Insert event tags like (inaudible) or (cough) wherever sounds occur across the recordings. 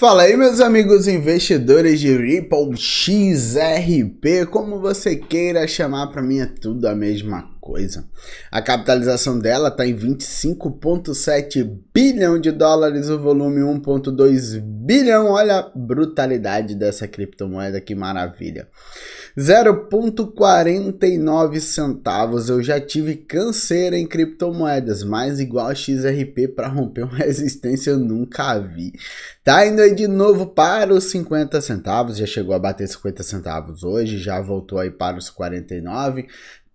Fala aí, meus amigos investidores de Ripple, XRP, como você queira chamar, para mim é tudo a mesma coisa. A capitalização dela está em 25,7 bilhão de dólares, o volume 1,2 bilhão. Olha a brutalidade dessa criptomoeda, que maravilha. 0,49 centavos. Eu já tive câncer em criptomoedas, mas igual a XRP para romper uma (laughs) resistência eu nunca vi. Tá indo aí de novo para os 50 centavos, já chegou a bater 50 centavos hoje, já voltou aí para os 49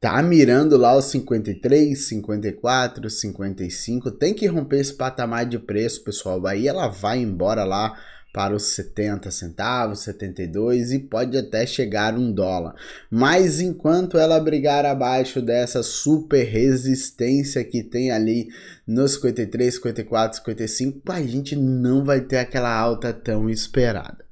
tá mirando lá os 53, 54, 55. Tem que romper esse patamar de preço, pessoal. Aí ela vai embora lá para os 70 centavos, 72 e pode até chegar um dólar. Mas enquanto ela brigar abaixo dessa super resistência que tem ali nos 53, 54, 55, a gente não vai ter aquela alta tão esperada.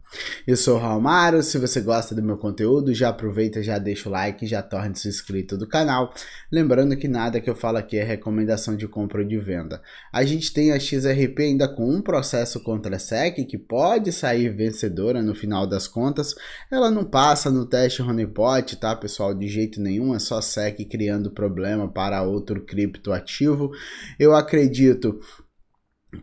Eu sou o Raul Maro. se você gosta do meu conteúdo, já aproveita, já deixa o like, já torne-se inscrito do canal. Lembrando que nada que eu falo aqui é recomendação de compra ou de venda. A gente tem a XRP ainda com um processo contra a SEC, que pode sair vencedora no final das contas. Ela não passa no teste Honeypot, tá pessoal? De jeito nenhum, é só SEC criando problema para outro criptoativo. Eu acredito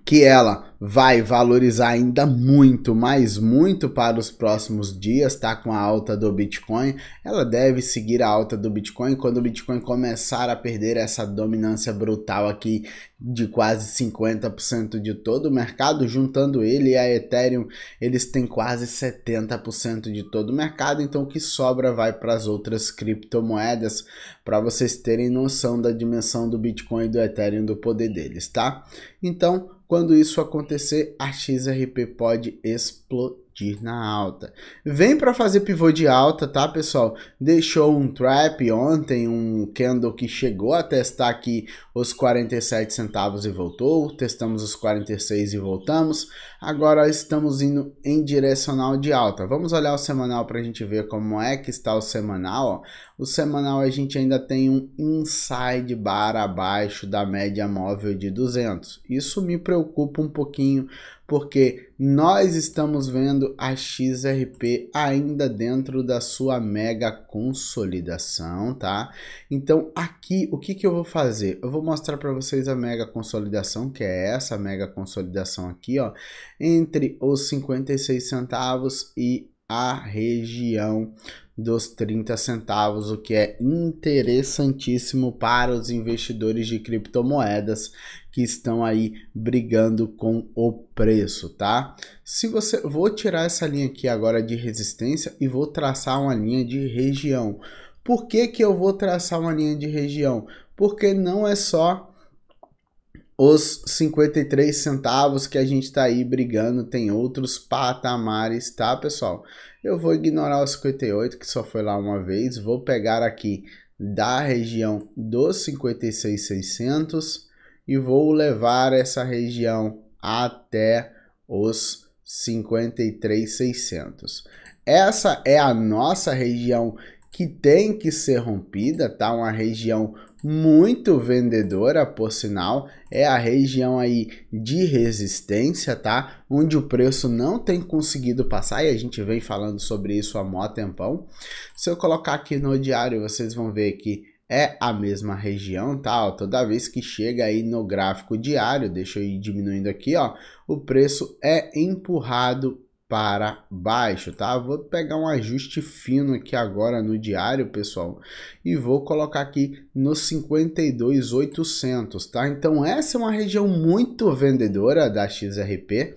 que ela vai valorizar ainda muito, mais muito para os próximos dias, tá? Com a alta do Bitcoin, ela deve seguir a alta do Bitcoin quando o Bitcoin começar a perder essa dominância brutal aqui de quase 50% de todo o mercado, juntando ele e a Ethereum, eles têm quase 70% de todo o mercado, então o que sobra vai para as outras criptomoedas, para vocês terem noção da dimensão do Bitcoin e do Ethereum, do poder deles, tá? Então, quando isso acontecer, a XRP pode explodir ir na alta. Vem para fazer pivô de alta, tá, pessoal? Deixou um trap ontem, um candle que chegou a testar aqui os 47 centavos e voltou, testamos os 46 e voltamos. Agora estamos indo em direcional de alta. Vamos olhar o semanal para a gente ver como é que está o semanal. Ó. O semanal a gente ainda tem um inside bar abaixo da média móvel de 200. Isso me preocupa um pouquinho porque nós estamos vendo a XRP ainda dentro da sua mega consolidação, tá? Então aqui o que, que eu vou fazer? Eu vou mostrar para vocês a mega consolidação, que é essa mega consolidação aqui, ó, entre os 56 centavos e a região dos 30 centavos, o que é interessantíssimo para os investidores de criptomoedas que estão aí brigando com o preço, tá? Se você vou tirar essa linha aqui agora de resistência e vou traçar uma linha de região. Por que que eu vou traçar uma linha de região? Porque não é só os 53 centavos que a gente tá aí brigando tem outros patamares, tá, pessoal? Eu vou ignorar os 58 que só foi lá uma vez, vou pegar aqui da região dos 56,600 e vou levar essa região até os 53,600. Essa é a nossa região que tem que ser rompida, tá? Uma região muito vendedora, por sinal, é a região aí de resistência, tá? Onde o preço não tem conseguido passar e a gente vem falando sobre isso há mó tempão. Se eu colocar aqui no diário, vocês vão ver que é a mesma região, tá? Ó, toda vez que chega aí no gráfico diário, deixa eu ir diminuindo aqui, ó, o preço é empurrado para baixo, tá? Vou pegar um ajuste fino aqui agora no diário, pessoal, e vou colocar aqui nos 52,800, tá? Então essa é uma região muito vendedora da XRP.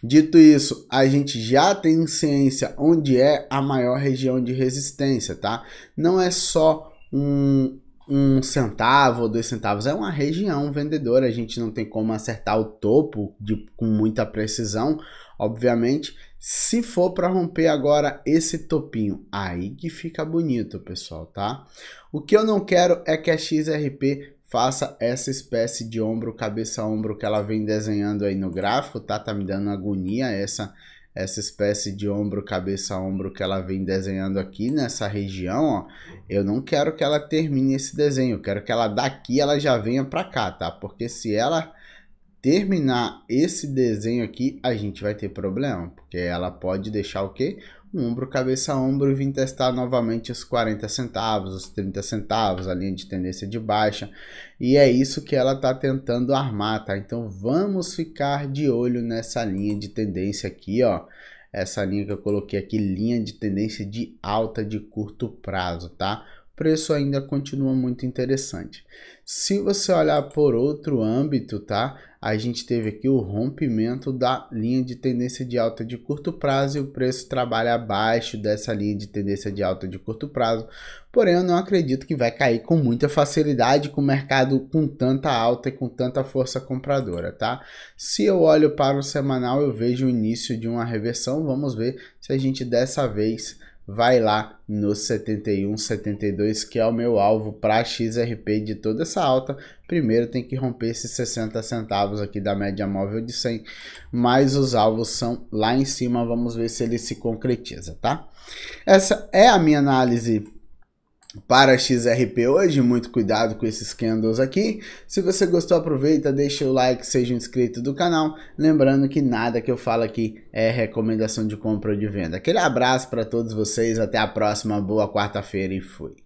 Dito isso, a gente já tem ciência onde é a maior região de resistência, tá? Não é só um, um centavo ou dois centavos. É uma região vendedora, a gente não tem como acertar o topo de, com muita precisão, obviamente. Se for para romper agora esse topinho, aí que fica bonito, pessoal, tá? O que eu não quero é que a XRP faça essa espécie de ombro, cabeça ombro que ela vem desenhando aí no gráfico, tá? Tá me dando agonia essa essa espécie de ombro, cabeça, ombro que ela vem desenhando aqui nessa região, ó, eu não quero que ela termine esse desenho, eu quero que ela daqui ela já venha para cá, tá? Porque se ela terminar esse desenho aqui, a gente vai ter problema, porque ela pode deixar o quê? ombro cabeça ombro e vim testar novamente os 40 centavos, os 30 centavos, a linha de tendência de baixa. E é isso que ela está tentando armar, tá? Então vamos ficar de olho nessa linha de tendência aqui, ó. Essa linha que eu coloquei aqui, linha de tendência de alta de curto prazo, tá? preço ainda continua muito interessante. Se você olhar por outro âmbito, tá? A gente teve aqui o rompimento da linha de tendência de alta de curto prazo e o preço trabalha abaixo dessa linha de tendência de alta de curto prazo. Porém, eu não acredito que vai cair com muita facilidade com o mercado com tanta alta e com tanta força compradora, tá? Se eu olho para o semanal, eu vejo o início de uma reversão. Vamos ver se a gente dessa vez vai lá no 71, 72, que é o meu alvo para XRP de toda essa alta. Primeiro tem que romper esses 60 centavos aqui da média móvel de 100, mas os alvos são lá em cima, vamos ver se ele se concretiza, tá? Essa é a minha análise para XRP hoje, muito cuidado com esses candles aqui. Se você gostou, aproveita, deixa o like, seja inscrito do canal. Lembrando que nada que eu falo aqui é recomendação de compra ou de venda. Aquele abraço para todos vocês, até a próxima, boa quarta-feira e fui.